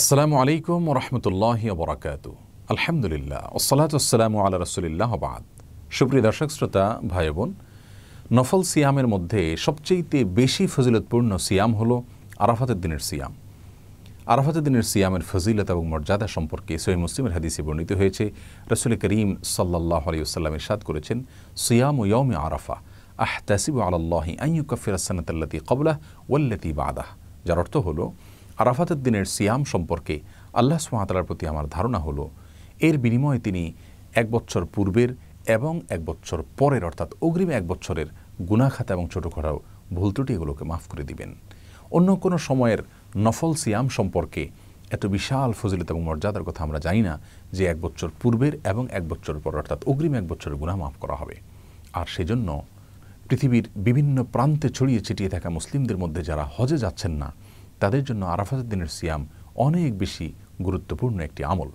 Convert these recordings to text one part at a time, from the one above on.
আসসালামু আলাইকুম রহমতুল্লাহ বরাকাত আলহামদুলিল্লাহ ওসালাতাম আল্লাহ রসুলিল্লাহ বাদ সুপ্রিয় দর্শক শ্রোতা ভাই বোন নফল সিয়ামের মধ্যে সবচেয়েতে বেশি ফজিলতপূর্ণ সিয়াম হলো আরাফাতের দিনের সিয়াম আরাফাতের দিনের সিয়ামের ফজিলত এবং মর্যাদা সম্পর্কে সৈয়দ মুসলিমের হাদিসে বর্ণিত হয়েছে রসুল করিম সাল্লাহ আলিয়াল্লাম ইরশাদ করেছেন সিয়াম ও ইয়মে আরাফা আহ তাসিব আল্লাহি আইয়ু কফির আসানাতাল্লাতি কবলাহ ওয়াল্লাতি বাদাহ যার অর্থ হলো আরাফাতের দিনের সিয়াম সম্পর্কে আল্লাহ সুমাতালার প্রতি আমার ধারণা হলো এর বিনিময়ে তিনি এক বছর পূর্বের এবং এক বছর পরের অর্থাৎ অগ্রিম এক বছরের গুণাখাতা এবং ছোটোখাটাও ভুল ত্রুটি এগুলোকে মাফ করে দিবেন অন্য কোনো সময়ের নফল সিয়াম সম্পর্কে এত বিশাল ফজিলত এবং মর্যাদার কথা আমরা জানি না যে এক বছর পূর্বের এবং এক বছর পর অর্থাৎ অগ্রিম এক বছরের গুণা মাফ করা হবে আর সেজন্য পৃথিবীর বিভিন্ন প্রান্তে ছড়িয়ে ছিটিয়ে থাকা মুসলিমদের মধ্যে যারা হজে যাচ্ছেন না তাদের জন্য আরাফাতের দিনের সিয়াম অনেক বেশি গুরুত্বপূর্ণ একটি আমল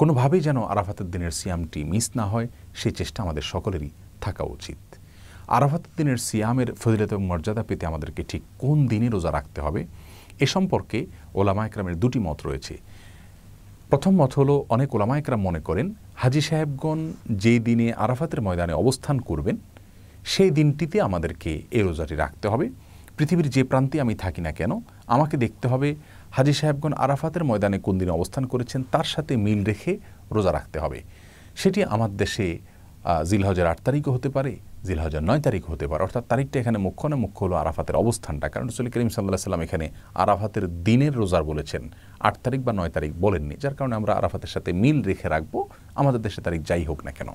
কোনোভাবেই যেন আরাফাতের দিনের সিয়ামটি মিস না হয় সেই চেষ্টা আমাদের সকলেরই থাকা উচিত আরাফাতের দিনের সিয়ামের ফজিলত এবং মর্যাদা পেতে আমাদেরকে ঠিক কোন দিনে রোজা রাখতে হবে এ সম্পর্কে ওলামা একরামের দুটি মত রয়েছে প্রথম মত হলো অনেক ওলামা একরাম মনে করেন হাজি সাহেবগণ যেই দিনে আরাফাতের ময়দানে অবস্থান করবেন সেই দিনটিতে আমাদেরকে এই রোজাটি রাখতে হবে পৃথিবীর যে প্রান্তে আমি থাকি না কেন আমাকে দেখতে হবে হাজি সাহেবগণ আরাফাতের ময়দানে কোন দিনে অবস্থান করেছেন তার সাথে মিল রেখে রোজা রাখতে হবে সেটি আমার দেশে জিলহজের আট তারিখও হতে পারে জিলহজার নয় তারিখ হতে পারে অর্থাৎ তারিখটা এখানে মুখ্য না মুখ্য হলো আরাফাতের অবস্থানটা কারণ রসুল করিম সাল্লাহ সাল্লাম এখানে আরাফাতের দিনের রোজার বলেছেন আট তারিখ বা নয় তারিখ বলেননি যার কারণে আমরা আরাফাতের সাথে মিল রেখে রাখবো আমাদের দেশে তারিখ যাই হোক না কেন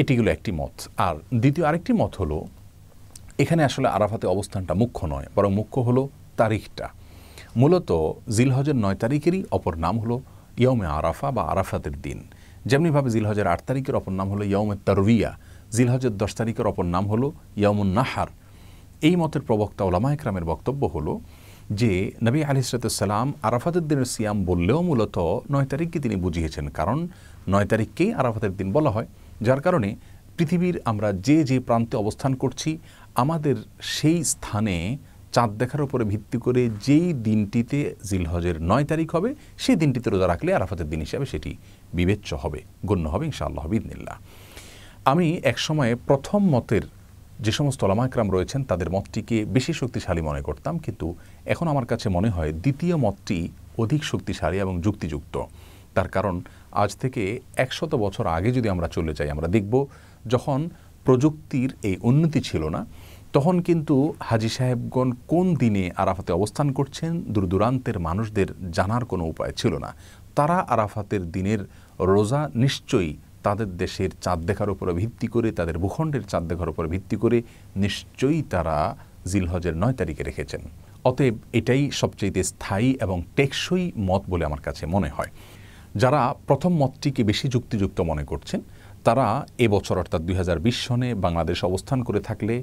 এটি একটি মত আর দ্বিতীয় আরেকটি মত হলো এখানে আসলে আরাফাতে অবস্থানটা মুখ্য নয় বরং মুখ্য হলো তারিখটা মূলত জিলহজের নয় তারিখেরই অপর নাম হলো ইয়মে আরাফা বা আরাফাতের দিন যেমনিভাবে জিলহজের আট তারিখের অপর নাম হলো ইয়মে তারুইয়া জিলহজের দশ তারিখের অপর নাম হলো ইয়মুন নাহার এই মতের প্রবক্তা ওলামা একরামের বক্তব্য হলো যে নবী সালাম আরাফাতের দিনের সিয়াম বললেও মূলত নয় তারিখকে তিনি বুঝিয়েছেন কারণ নয় তারিখকেই আরাফাতের দিন বলা হয় যার কারণে পৃথিবীর আমরা যে যে প্রান্তে অবস্থান করছি আমাদের সেই স্থানে চাঁদ দেখার উপরে ভিত্তি করে যেই দিনটিতে জিলহজের নয় তারিখ হবে সেই দিনটিতে রোজা রাখলে আরাফাতের দিন হিসাবে সেটি বিবেচ্য হবে গণ্য হবে ইনশাআল্লাহ বিদিনিল্লাহ আমি এক সময়ে প্রথম মতের যে সমস্ত ওলামাকরাম রয়েছেন তাদের মতটিকে বেশি শক্তিশালী মনে করতাম কিন্তু এখন আমার কাছে মনে হয় দ্বিতীয় মতটি অধিক শক্তিশালী এবং যুক্তিযুক্ত তার কারণ আজ থেকে একশত বছর আগে যদি আমরা চলে যাই আমরা দেখব যখন প্রযুক্তির এই উন্নতি ছিল না তখন কিন্তু হাজি সাহেবগণ কোন দিনে আরাফাতে অবস্থান করছেন দূরদূরান্তের মানুষদের জানার কোনো উপায় ছিল না তারা আরাফাতের দিনের রোজা নিশ্চয়ই তাদের দেশের চাঁদ দেখার উপরে ভিত্তি করে তাদের ভূখণ্ডের চাঁদ দেখার উপরে ভিত্তি করে নিশ্চয়ই তারা জিলহজের নয় তারিখে রেখেছেন অতএব এটাই সবচেয়ে স্থায়ী এবং টেকসই মত বলে আমার কাছে মনে হয় যারা প্রথম মতটিকে বেশি যুক্তিযুক্ত মনে করছেন তারা এবছর অর্থাৎ দুই সনে বাংলাদেশ অবস্থান করে থাকলে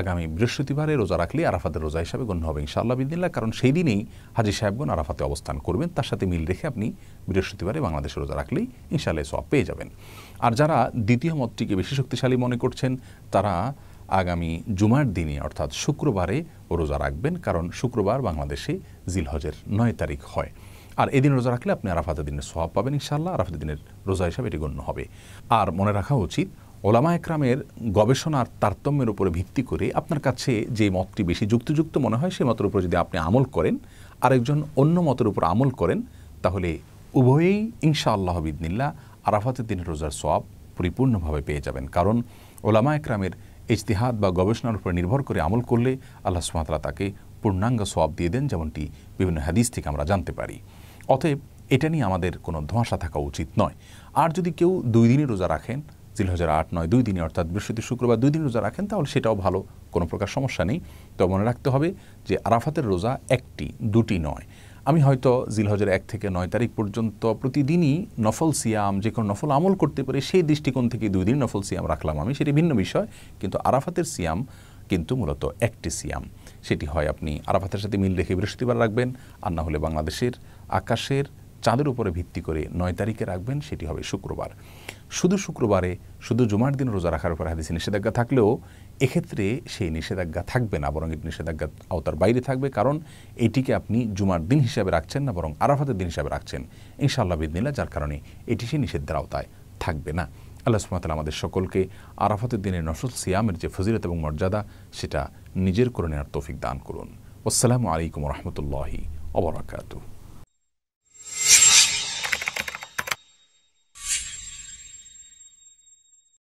আগামী বৃহস্পতিবারে রোজা রাখলে আরাফাতের রোজা হিসাবে গণ্য হবে ইনশাআল্লাহ বিদিল্লা কারণ সেই দিনেই হাজি সাহেবগণ আরাফাতে অবস্থান করবেন তার সাথে মিল রেখে আপনি বৃহস্পতিবারে বাংলাদেশে রোজা রাখলেই ইনশাআল্লাহ সব পেয়ে যাবেন আর যারা দ্বিতীয় মতটিকে বেশি শক্তিশালী মনে করছেন তারা আগামী জুমার দিনে অর্থাৎ শুক্রবারে রোজা রাখবেন কারণ শুক্রবার বাংলাদেশে জিলহজের নয় তারিখ হয় আর এদিন রোজা রাখলে আপনি আরাফাতের দিনের সোহাব পাবেন ইনশাল্লাহ আরাফাতের দিনের রোজা হিসাবে এটি গণ্য হবে আর মনে রাখা উচিত ওলামা একরামের গবেষণার তারতম্যের উপরে ভিত্তি করে আপনার কাছে যে মতটি বেশি যুক্তিযুক্ত মনে হয় সেই মতের উপর যদি আপনি আমল করেন আরেকজন অন্য মতের উপর আমল করেন তাহলে উভয়েই ইনশা আল্লাহ বিদিনিল্লা আরাফাতের দিনের রোজার সোয়াব পরিপূর্ণভাবে পেয়ে যাবেন কারণ ওলামা একরামের ইজতিহাদ বা গবেষণার উপর নির্ভর করে আমল করলে আল্লাহ সুমাতলা তাকে পূর্ণাঙ্গ সোয়াব দিয়ে দেন যেমনটি বিভিন্ন হাদিস থেকে আমরা জানতে পারি অতএব এটা নিয়ে আমাদের কোনো ধোঁয়াশা থাকা উচিত নয় আর যদি কেউ দুই দিনই রোজা রাখেন জিলহজার আট নয় দুই দিনে অর্থাৎ বৃহস্পতি শুক্রবার দুই দিন রোজা রাখেন তাহলে সেটাও ভালো কোনো প্রকার সমস্যা নেই তবে মনে রাখতে হবে যে আরাফাতের রোজা একটি দুটি নয় আমি হয়তো জিলহজের এক থেকে নয় তারিখ পর্যন্ত প্রতিদিনই নফল সিয়াম যে কোনো নফল আমল করতে পারে সেই দৃষ্টিকোণ থেকে দুই দিন নফল সিয়াম রাখলাম আমি সেটি ভিন্ন বিষয় কিন্তু আরাফাতের সিয়াম কিন্তু মূলত একটি সিয়াম সেটি হয় আপনি আরাফাতের সাথে মিল রেখে বৃহস্পতিবার রাখবেন আর না হলে বাংলাদেশের আকাশের চাঁদের উপরে ভিত্তি করে নয় তারিখে রাখবেন সেটি হবে শুক্রবার শুধু শুক্রবারে শুধু জুমার দিন রোজা রাখার উপরে হাদিসে নিষেধাজ্ঞা থাকলেও এক্ষেত্রে সেই নিষেধাজ্ঞা থাকবে না বরং এটি নিষেধাজ্ঞা আওতার বাইরে থাকবে কারণ এটিকে আপনি জুমার দিন হিসাবে রাখছেন না বরং আরাফাতের দিন হিসাবে রাখছেন ইনশাআল্লাহ বিদিনা যার কারণে এটি সেই নিষেধের আওতায় থাকবে না আল্লাহ সুমাতাল আমাদের সকলকে আরাফাতের দিনে নসল সিয়ামের যে ফজিলত এবং মর্যাদা সেটা নিজের করে নেওয়ার তৌফিক দান করুন আসসালামু আলাইকুম রহমতুল্লাহি অবরাকাতু